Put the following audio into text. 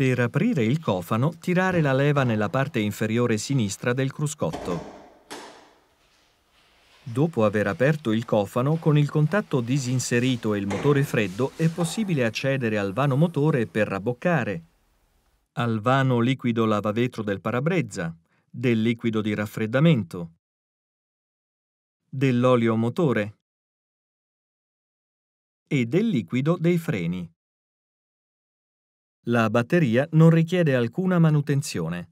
Per aprire il cofano, tirare la leva nella parte inferiore sinistra del cruscotto. Dopo aver aperto il cofano, con il contatto disinserito e il motore freddo, è possibile accedere al vano motore per rabboccare, al vano liquido lavavetro del parabrezza, del liquido di raffreddamento, dell'olio motore e del liquido dei freni. La batteria non richiede alcuna manutenzione.